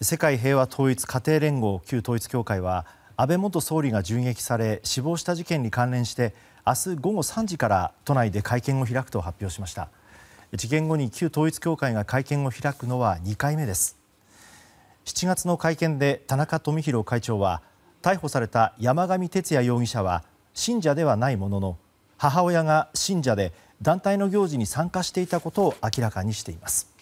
世界平和統一家庭連合旧統一協会は安倍元総理が銃撃され死亡した事件に関連して明日午後3時から都内で会見を開くと発表しました事件後に旧統一協会が会見を開くのは2回目です7月の会見で田中富広会長は逮捕された山上哲也容疑者は信者ではないものの母親が信者で団体の行事に参加していたことを明らかにしています